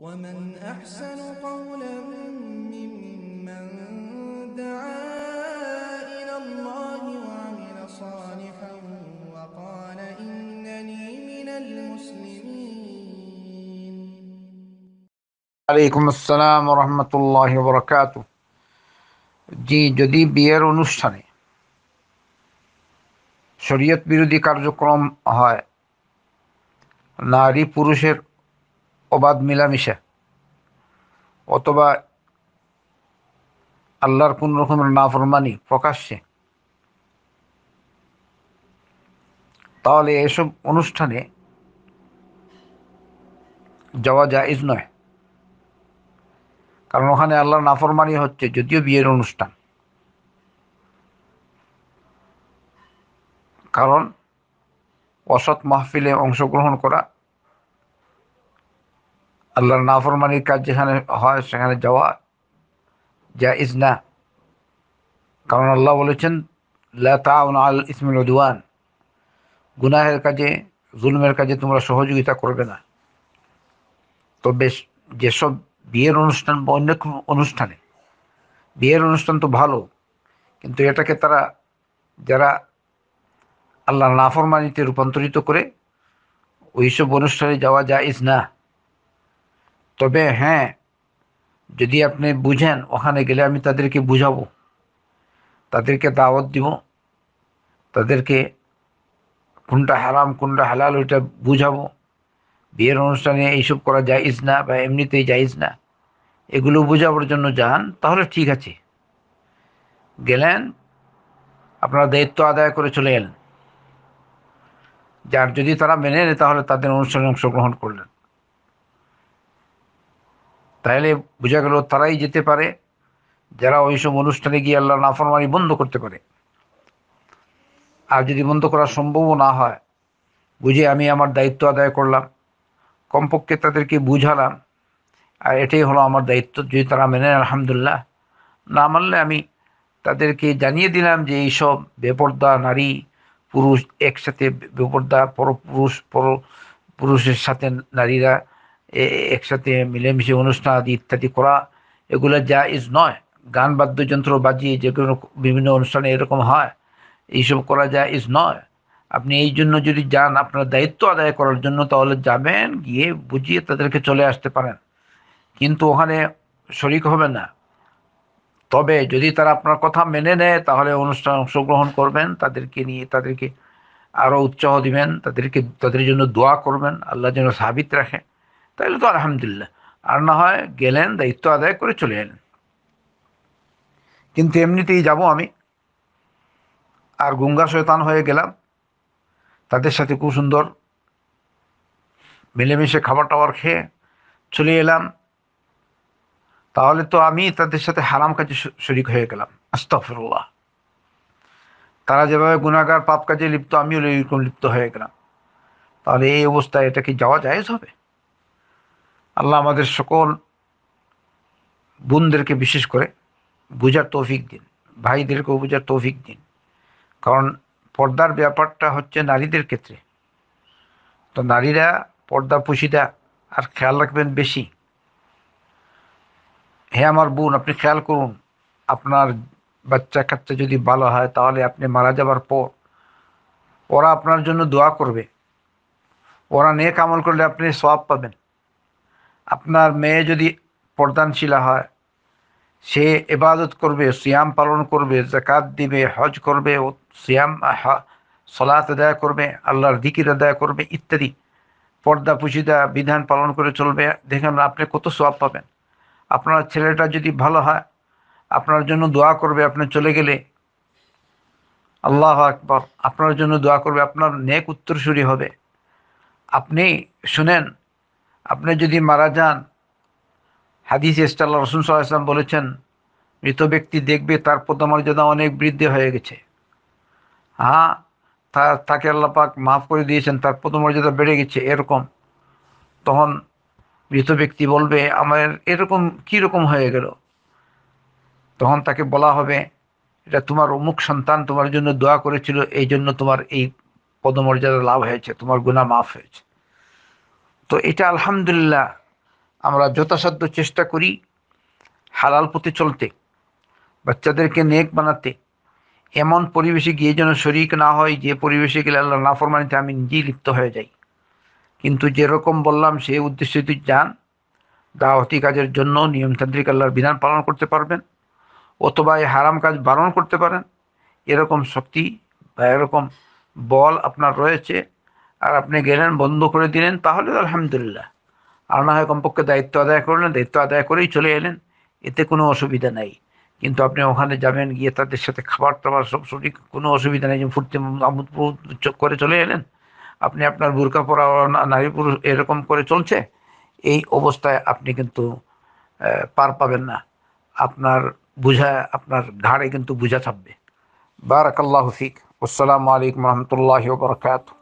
ومن أحسن قولا ممن دعا إلى الله وعمل صالحا وقال إنني من المسلمين عليكم السلام ورحمة الله وبركاته جي جدي بيرو অনুষ্ঠানে শরীয়ত বিরোধী কার্যক্রম হয় নারী পুরুষের অবাধ মিলামিশা অথবা আল্লাহর কোন রকমের নাফরমানি প্রকাশ্যে তাহলে এসব অনুষ্ঠানে যাওয়া যায় নয় কারণ ওখানে আল্লাহর নাফরমানি হচ্ছে যদিও বিয়ের অনুষ্ঠান কারণ অসৎ মাহফিলে অংশগ্রহণ করা আল্লাহর নাফরমানির কাজ যেখানে হয় সেখানে যাওয়া যা ইজ না কারণ আল্লাহ বলেছেন লাউন আল ইসমিল উদওয়ান গুনাহের কাজে জুলমের কাজে তোমরা সহযোগিতা করবে না তো বেশ যেসব বিয়ের অনুষ্ঠান বা অন্য অনুষ্ঠানে বিয়ের অনুষ্ঠান তো ভালো কিন্তু এটাকে তারা যারা আল্লাহ নাফরমানিতে রূপান্তরিত করে ওইসব অনুষ্ঠানে যাওয়া যায় না তবে হ্যাঁ যদি আপনি বুঝেন ওখানে গেলে আমি তাদেরকে বুঝাবো তাদেরকে দাওয়াত দিব তাদেরকে কোনটা হারাম কোনটা হালাল ওইটা বুঝাবো বিয়ের অনুষ্ঠানে এইসব করা যাইজ না বা এমনিতেই যাইজ না এগুলো বোঝাবার জন্য যান তাহলে ঠিক আছে গেলেন আপনারা দায়িত্ব আদায় করে চলে এলেন যার যদি তারা মেনে নেয় তাহলে তাদের অনুষ্ঠানে অংশগ্রহণ করলেন তাহলে বোঝা গেল তারাই যেতে পারে যারা ওইসব অনুষ্ঠানে গিয়ে আল্লাহ নাফরমানি বন্ধ করতে পারে আর যদি বন্ধ করা সম্ভবও না হয় বুঝে আমি আমার দায়িত্ব আদায় করলাম কমপক্ষে তাদেরকে বুঝালাম আর এটাই হলো আমার দায়িত্ব যদি তারা মেনে আলহামদুলিল্লাহ না মানলে আমি তাদেরকে জানিয়ে দিলাম যে এইসব বেপর্দা নারী পুরুষ একসাথে বেপর্দা পরপুরুষ পর পুরুষের সাথে নারীরা একসাথে মিলেমিশে অনুষ্ঠান ইত্যাদি করা এগুলো যা ইজ নয় গান বাদ্যযন্ত্র বাজিয়ে যে কোনো বিভিন্ন অনুষ্ঠানে এরকম হয় এইসব করা যা ইজ নয় আপনি এই জন্য যদি যান আপনার দায়িত্ব আদায় করার জন্য তাহলে যাবেন গিয়ে বুঝিয়ে তাদেরকে চলে আসতে পারেন কিন্তু ওখানে শরিক হবে না তবে যদি তারা আপনার কথা মেনে নেয় তাহলে অনুষ্ঠান অংশগ্রহণ করবেন তাদেরকে নিয়ে তাদেরকে আরও উৎসাহ দিবেন তাদেরকে তাদের জন্য দোয়া করবেন আল্লাহ যেন সাবিত রাখে তাহলে তো আলহামদুলিল্লাহ আর না হয় গেলেন দায়িত্ব আদায় করে চলে এলেন কিন্তু এমনিতেই যাব আমি আর গঙ্গা শৈতান হয়ে গেলাম তাদের সাথে খুব সুন্দর মিলেমিশে খাবার টাবার খেয়ে চলে এলাম তাহলে তো আমি তাদের সাথে হারাম কাজে শরিক হয়ে গেলাম আস্তফরুল্লাহ তারা যেভাবে গুণাগার পাপ কাজে লিপ্ত আমিও এরকম লিপ্ত হয়ে গেলাম তাহলে এই অবস্থায় এটা কি যাওয়া যায় হবে আল্লাহ আমাদের সকল বোনদেরকে বিশেষ করে বুঝার তৌফিক দিন ভাইদেরকেও বুঝার তৌফিক দিন কারণ পর্দার ব্যাপারটা হচ্ছে নারীদের ক্ষেত্রে তো নারীরা পর্দা পুশিদা আর খেয়াল রাখবেন বেশি হে আমার বোন আপনি খেয়াল করুন আপনার বাচ্চা কাচ্চা যদি ভালো হয় তাহলে আপনি মারা যাবার পর ওরা আপনার জন্য দোয়া করবে ওরা নেক আমল করলে আপনি সব পাবেন আপনার মেয়ে যদি প্রদানশীলা হয় সে এবাদত করবে সিয়াম পালন করবে জাকাত দিবে হজ করবে ও সিয়াম সলাত আদায় করবে আল্লাহর দিকির আদায় করবে ইত্যাদি পর্দা পুশিদা বিধান পালন করে চলবে দেখেন আপনি কত সব পাবেন আপনার ছেলেটা যদি ভালো হয় আপনার জন্য দোয়া করবে আপনি চলে গেলে আল্লাহ আকবর আপনার জন্য দোয়া করবে আপনার নেক উত্তরসূরি হবে আপনি শুনেন আপনি যদি মারা যান হাদিস ইস্টাল্লা রসুন সাল্লাহ বলেছেন মৃত ব্যক্তি দেখবে তার পদমর্যাদা অনেক বৃদ্ধি হয়ে গেছে হ্যাঁ তাকে আল্লাপাক মাফ করে দিয়েছেন তার পদমর্যাদা বেড়ে গেছে এরকম তখন মৃত ব্যক্তি বলবে আমার এরকম রকম হয়ে গেল তখন তাকে বলা হবে এটা তোমার অমুক সন্তান তোমার জন্য দোয়া করেছিল এই জন্য তোমার এই পদমর্যাদা লাভ হয়েছে তোমার গুণা মাফ হয়েছে তো এটা আলহামদুলিল্লাহ আমরা যথাসাধ্য চেষ্টা করি হালাল পথে চলতে বাচ্চাদেরকে নেক বানাতে এমন পরিবেশে গিয়ে যেন শরিক না হয় যে পরিবেশে গেলে আল্লাহ না ফরমানিতে আমি নিজেই লিপ্ত হয়ে যাই কিন্তু যেরকম বললাম সে উদ্দেশ্যে তুই যান দাওয়াতি কাজের জন্য নিয়মতান্ত্রিক আল্লাহর বিধান পালন করতে পারবেন অথবা এই হারাম কাজ বারণ করতে পারেন এরকম শক্তি বা এরকম বল আপনার রয়েছে আর আপনি গেলেন বন্ধ করে দিলেন তাহলে আলহামদুলিল্লাহ আর না হয় কমপক্ষে দায়িত্ব আদায় করলেন দায়িত্ব আদায় করেই চলে এলেন এতে কোনো অসুবিধা নাই কিন্তু আপনি ওখানে যাবেন গিয়ে তাদের সাথে খাবার টাবার সব সঠিক কোনো অসুবিধা নেই যে চোখ করে চলে এলেন আপনি আপনার বুরকা পরা নারী পুরুষ এরকম করে চলছে এই অবস্থায় আপনি কিন্তু পার পাবেন না আপনার বুঝা আপনার ঘাড়ে কিন্তু বুঝা থাকবে বারাকাল্লাহ হফিক আসসালামু আলাইকুম রহমতুল্লাহ বরকাত